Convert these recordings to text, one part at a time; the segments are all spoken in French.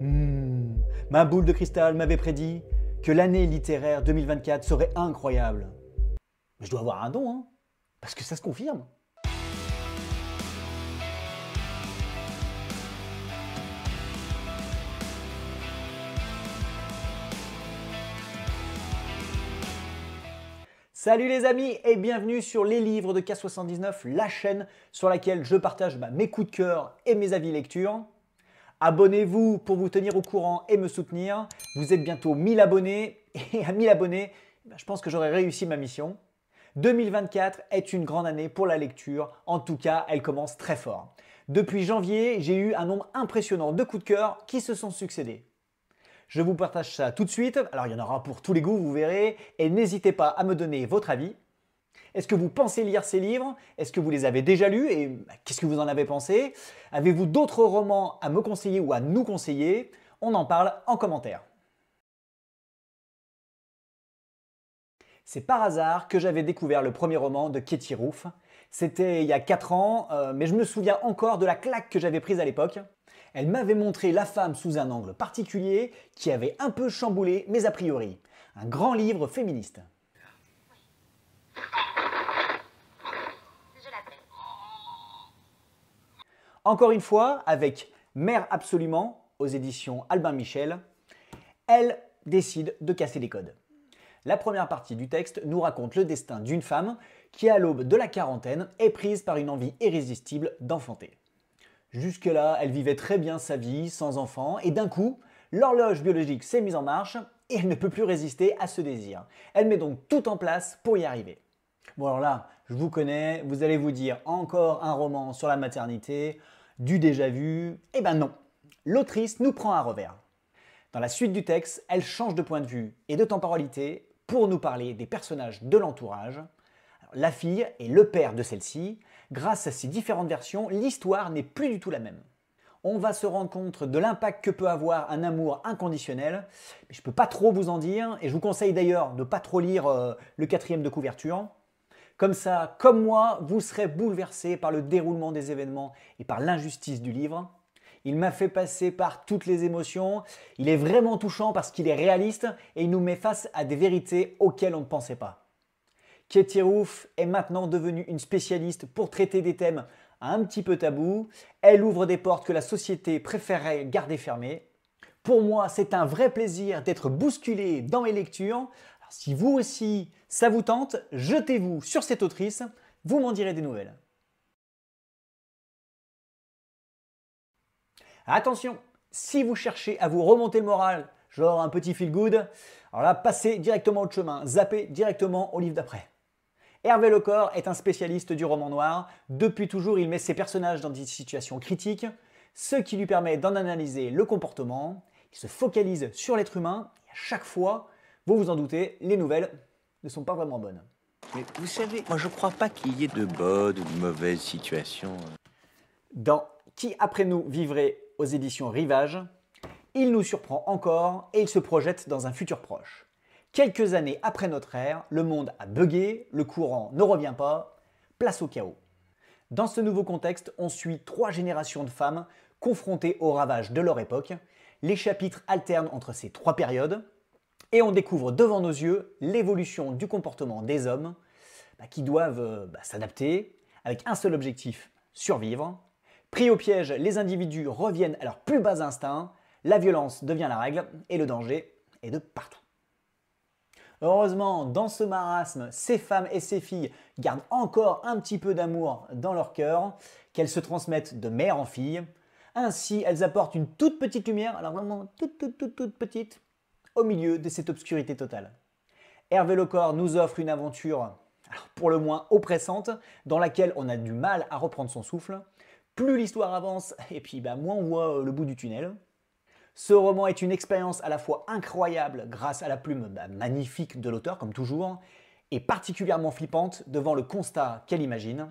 Hmm. Ma boule de cristal m'avait prédit que l'année littéraire 2024 serait incroyable. Je dois avoir un don, hein Parce que ça se confirme. Salut les amis et bienvenue sur les livres de K79, la chaîne sur laquelle je partage bah, mes coups de cœur et mes avis lectures. Abonnez-vous pour vous tenir au courant et me soutenir. Vous êtes bientôt 1000 abonnés et à 1000 abonnés, eh ben, je pense que j'aurai réussi ma mission. 2024 est une grande année pour la lecture, en tout cas elle commence très fort. Depuis janvier, j'ai eu un nombre impressionnant de coups de cœur qui se sont succédés. Je vous partage ça tout de suite, alors il y en aura pour tous les goûts, vous verrez, et n'hésitez pas à me donner votre avis. Est-ce que vous pensez lire ces livres Est-ce que vous les avez déjà lus et bah, qu'est-ce que vous en avez pensé Avez-vous d'autres romans à me conseiller ou à nous conseiller On en parle en commentaire. C'est par hasard que j'avais découvert le premier roman de Katie Roof. C'était il y a 4 ans, euh, mais je me souviens encore de la claque que j'avais prise à l'époque. Elle m'avait montré la femme sous un angle particulier qui avait un peu chamboulé mes a priori. Un grand livre féministe. Encore une fois, avec Mère absolument aux éditions Albin Michel, elle décide de casser les codes. La première partie du texte nous raconte le destin d'une femme qui, à l'aube de la quarantaine, est prise par une envie irrésistible d'enfanter. Jusque-là, elle vivait très bien sa vie, sans enfant, et d'un coup, l'horloge biologique s'est mise en marche et elle ne peut plus résister à ce désir. Elle met donc tout en place pour y arriver. Bon alors là, je vous connais, vous allez vous dire encore un roman sur la maternité, du déjà vu. Eh ben non, l'autrice nous prend à revers. Dans la suite du texte, elle change de point de vue et de temporalité pour nous parler des personnages de l'entourage, la fille et le père de celle-ci. Grâce à ces différentes versions, l'histoire n'est plus du tout la même. On va se rendre compte de l'impact que peut avoir un amour inconditionnel, mais je ne peux pas trop vous en dire, et je vous conseille d'ailleurs de ne pas trop lire euh, le quatrième de couverture, comme ça, comme moi, vous serez bouleversé par le déroulement des événements et par l'injustice du livre. Il m'a fait passer par toutes les émotions. Il est vraiment touchant parce qu'il est réaliste et il nous met face à des vérités auxquelles on ne pensait pas. Katie Roof est maintenant devenue une spécialiste pour traiter des thèmes un petit peu tabous. Elle ouvre des portes que la société préférait garder fermées. Pour moi, c'est un vrai plaisir d'être bousculé dans mes lectures si vous aussi, ça vous tente, jetez-vous sur cette autrice, vous m'en direz des nouvelles. Attention, si vous cherchez à vous remonter le moral, genre un petit feel good, alors là, passez directement au chemin, zappez directement au livre d'après. Hervé Lecor est un spécialiste du roman noir. Depuis toujours, il met ses personnages dans des situations critiques, ce qui lui permet d'en analyser le comportement. Il se focalise sur l'être humain et à chaque fois, vous vous en doutez, les nouvelles ne sont pas vraiment bonnes. Mais vous savez, moi je ne crois pas qu'il y ait de bonnes ou de mauvaises situations. Dans Qui après nous vivrait aux éditions Rivage, il nous surprend encore et il se projette dans un futur proche. Quelques années après notre ère, le monde a bugué, le courant ne revient pas, place au chaos. Dans ce nouveau contexte, on suit trois générations de femmes confrontées aux ravages de leur époque. Les chapitres alternent entre ces trois périodes et on découvre devant nos yeux l'évolution du comportement des hommes bah, qui doivent euh, bah, s'adapter avec un seul objectif, survivre. Pris au piège, les individus reviennent à leurs plus bas instincts, la violence devient la règle et le danger est de partout. Heureusement, dans ce marasme, ces femmes et ces filles gardent encore un petit peu d'amour dans leur cœur, qu'elles se transmettent de mère en fille. Ainsi, elles apportent une toute petite lumière, alors vraiment toute, toute, toute petite, au milieu de cette obscurité totale. Hervé Lecor nous offre une aventure pour le moins oppressante, dans laquelle on a du mal à reprendre son souffle. Plus l'histoire avance, et puis bah, moins on voit euh, le bout du tunnel. Ce roman est une expérience à la fois incroyable grâce à la plume bah, magnifique de l'auteur, comme toujours, et particulièrement flippante devant le constat qu'elle imagine.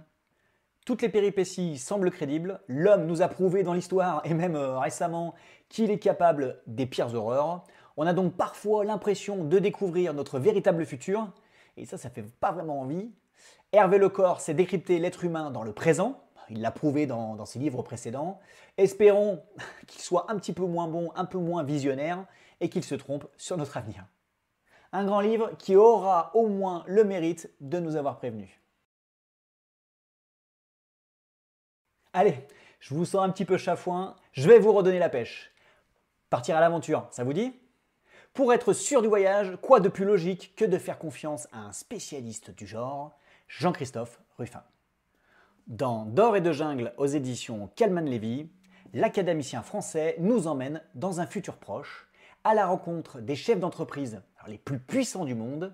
Toutes les péripéties semblent crédibles, l'homme nous a prouvé dans l'histoire, et même euh, récemment, qu'il est capable des pires horreurs. On a donc parfois l'impression de découvrir notre véritable futur, et ça, ça fait pas vraiment envie. Hervé Lecor s'est décrypté l'être humain dans le présent, il l'a prouvé dans, dans, ses livres précédents. Espérons qu'il soit un petit peu moins bon, un peu moins visionnaire, et qu'il se trompe sur notre avenir. Un grand livre qui aura au moins le mérite de nous avoir prévenus. Allez, je vous sens un petit peu chafouin, je vais vous redonner la pêche. Partir à l'aventure, ça vous dit pour être sûr du voyage, quoi de plus logique que de faire confiance à un spécialiste du genre, Jean-Christophe Ruffin. Dans D'or et de jungle aux éditions Calman Levy, l'académicien français nous emmène dans un futur proche, à la rencontre des chefs d'entreprise les plus puissants du monde.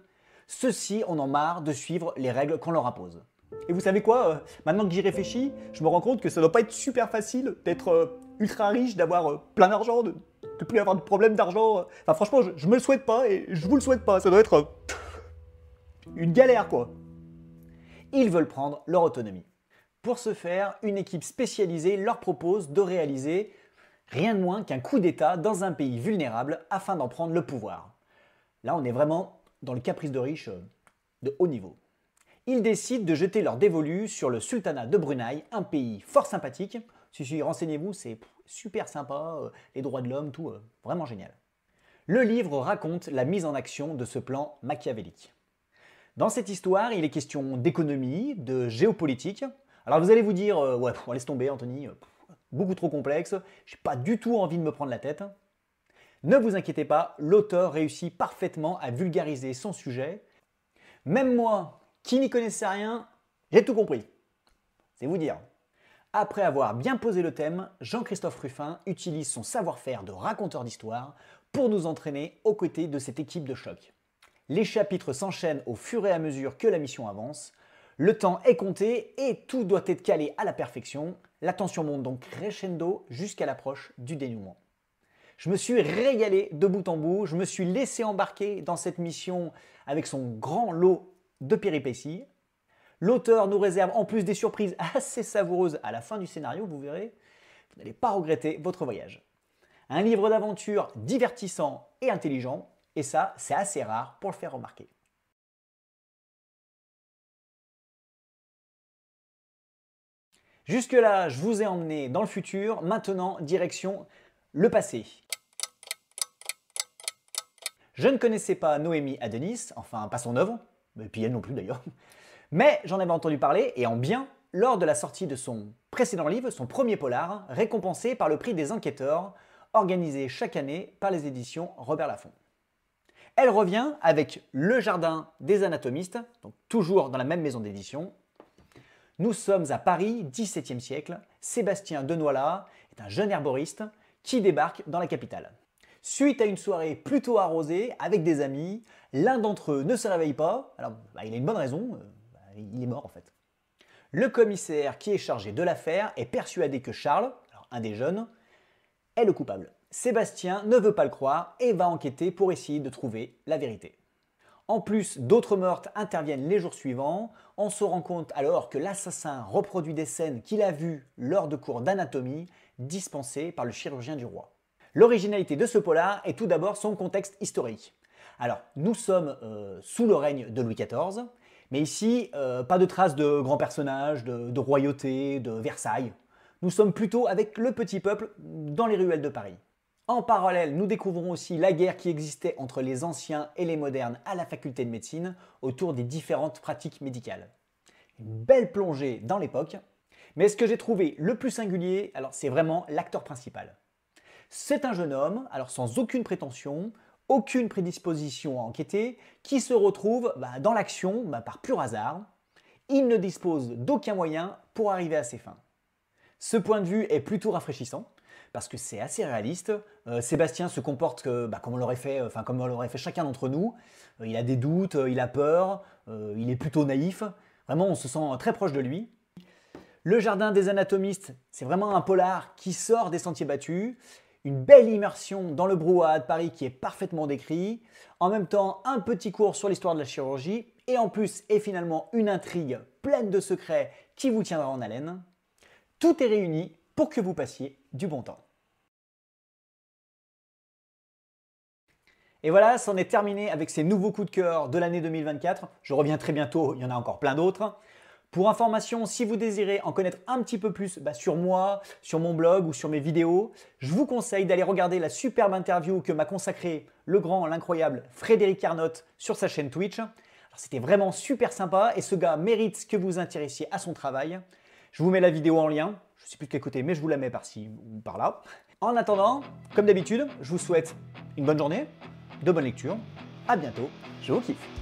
Ceux-ci en ont marre de suivre les règles qu'on leur impose. Et vous savez quoi euh, Maintenant que j'y réfléchis, je me rends compte que ça doit pas être super facile d'être euh, ultra riche, d'avoir euh, plein d'argent, de plus avoir de problème d'argent. Enfin, franchement, je, me le souhaite pas et je vous le souhaite pas. Ça doit être euh, une galère, quoi. Ils veulent prendre leur autonomie. Pour ce faire, une équipe spécialisée leur propose de réaliser rien de moins qu'un coup d'État dans un pays vulnérable afin d'en prendre le pouvoir. Là, on est vraiment dans le caprice de riche euh, de haut niveau. Ils décident de jeter leur dévolu sur le sultanat de Brunei, un pays fort sympathique. Si, si, renseignez-vous, c'est super sympa, euh, les droits de l'homme, tout, euh, vraiment génial. Le livre raconte la mise en action de ce plan machiavélique. Dans cette histoire, il est question d'économie, de géopolitique. Alors vous allez vous dire, euh, ouais, laisse tomber Anthony, beaucoup trop complexe, j'ai pas du tout envie de me prendre la tête. Ne vous inquiétez pas, l'auteur réussit parfaitement à vulgariser son sujet. Même moi, qui n'y connaissais rien, j'ai tout compris. C'est vous dire. Après avoir bien posé le thème, Jean-Christophe Ruffin utilise son savoir-faire de raconteur d'histoire pour nous entraîner aux côtés de cette équipe de choc. Les chapitres s'enchaînent au fur et à mesure que la mission avance, le temps est compté et tout doit être calé à la perfection, la tension monte donc crescendo jusqu'à l'approche du dénouement. Je me suis régalé de bout en bout, je me suis laissé embarquer dans cette mission avec son grand lot de péripéties, L'auteur nous réserve en plus des surprises assez savoureuses à la fin du scénario, vous verrez. Vous n'allez pas regretter votre voyage. Un livre d'aventure divertissant et intelligent, et ça, c'est assez rare pour le faire remarquer. Jusque-là, je vous ai emmené dans le futur, maintenant direction le passé. Je ne connaissais pas Noémie Adenis, enfin pas son œuvre, et puis elle non plus d'ailleurs. Mais j'en avais entendu parler, et en bien, lors de la sortie de son précédent livre, son premier polar, récompensé par le prix des enquêteurs, organisé chaque année par les éditions Robert Laffont. Elle revient avec Le Jardin des Anatomistes, donc toujours dans la même maison d'édition. Nous sommes à Paris, XVIIe siècle. Sébastien là est un jeune herboriste qui débarque dans la capitale. Suite à une soirée plutôt arrosée avec des amis, l'un d'entre eux ne se réveille pas. Alors, bah, il a une bonne raison, euh, il est mort en fait. Le commissaire qui est chargé de l'affaire est persuadé que Charles, alors un des jeunes, est le coupable. Sébastien ne veut pas le croire et va enquêter pour essayer de trouver la vérité. En plus, d'autres meurtres interviennent les jours suivants. On se rend compte alors que l'assassin reproduit des scènes qu'il a vues lors de cours d'anatomie dispensés par le chirurgien du roi. L'originalité de ce polar est tout d'abord son contexte historique. Alors, nous sommes euh, sous le règne de Louis XIV. Mais ici, euh, pas de traces de grands personnages, de, royauté, de Versailles. Nous sommes plutôt avec le petit peuple dans les ruelles de Paris. En parallèle, nous découvrons aussi la guerre qui existait entre les anciens et les modernes à la faculté de médecine autour des différentes pratiques médicales. Une belle plongée dans l'époque. Mais ce que j'ai trouvé le plus singulier, alors c'est vraiment l'acteur principal. C'est un jeune homme, alors sans aucune prétention, aucune prédisposition à enquêter, qui se retrouve bah, dans l'action bah, par pur hasard. Il ne dispose d'aucun moyen pour arriver à ses fins. Ce point de vue est plutôt rafraîchissant, parce que c'est assez réaliste. Euh, Sébastien se comporte euh, bah, comme on l'aurait fait, enfin comme on l'aurait fait chacun d'entre nous. Euh, il a des doutes, il a peur, il est plutôt naïf. Vraiment, on se sent très proche de lui. Le jardin des anatomistes, c'est vraiment un polar qui sort des sentiers battus une belle immersion dans le brouhaha de Paris qui est parfaitement décrit, en même temps un petit cours sur l'histoire de la chirurgie, et en plus et finalement une intrigue pleine de secrets qui vous tiendra en haleine. Tout est réuni pour que vous passiez du bon temps. Et voilà, c'en est terminé avec ces nouveaux coups de cœur de l'année 2024. Je reviens très bientôt, il y en a encore plein d'autres. Pour information, si vous désirez en connaître un petit peu plus bah, sur moi, sur mon blog ou sur mes vidéos, je vous conseille d'aller regarder la superbe interview que m'a consacrée le grand, l'incroyable Frédéric Carnot sur sa chaîne Twitch. C'était vraiment super sympa et ce gars mérite que vous intéressiez à son travail. Je vous mets la vidéo en lien, je ne sais plus de quel côté, mais je vous la mets par-ci ou par là. En attendant, comme d'habitude, je vous souhaite une bonne journée, de bonnes lectures, à bientôt, je vous kiffe